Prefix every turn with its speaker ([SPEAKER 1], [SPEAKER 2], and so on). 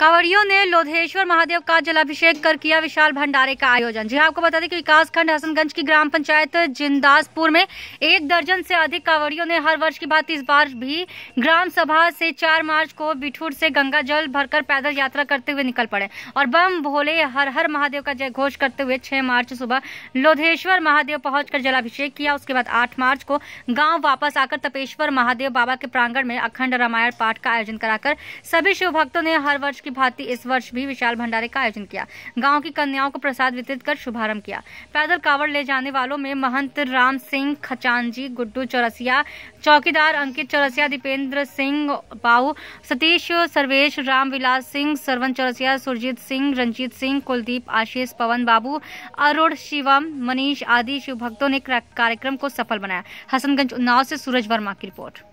[SPEAKER 1] कांवड़ियों ने लोधेश्वर महादेव का जलाभिषेक कर किया विशाल भंडारे का आयोजन जी हाँ, आपको बता दें कि विकासखंड हसनगंज की ग्राम पंचायत जिंदासपुर में एक दर्जन से अधिक कांवड़ियों ने हर वर्ष की बात इस बार भी ग्राम सभा से चार मार्च को बिठूर से गंगा जल भरकर पैदल यात्रा करते हुए निकल पड़े और बम भोले हर हर महादेव का जय घोष करते हुए छह मार्च सुबह लोधेश्वर महादेव पहुंचकर जलाभिषेक किया उसके बाद आठ मार्च को गाँव वापस आकर तपेश्वर महादेव बाबा के प्रांगण में अखंड रामायण पाठ का आयोजन कराकर सभी शिव भक्तों ने हर वर्ष की की भांति इस वर्ष भी विशाल भंडारे का आयोजन किया गाँव की कन्याओं को प्रसाद वितरित कर शुभारंभ किया पैदल कावड़ ले जाने वालों में महंत राम सिंह खचानजी गुड्डू चौरसिया चौकीदार अंकित चौरसिया दीपेंद्र सिंह बाऊ सतीश सर्वेश रामविलास सिंह सरवन चौरसिया सुरजीत सिंह रंजीत सिंह कुलदीप आशीष पवन बाबू अरुण शिवम मनीष आदि शिव भक्तों ने कार्यक्रम को सफल बनाया हसनगंज उन्नाव से सूरज वर्मा की रिपोर्ट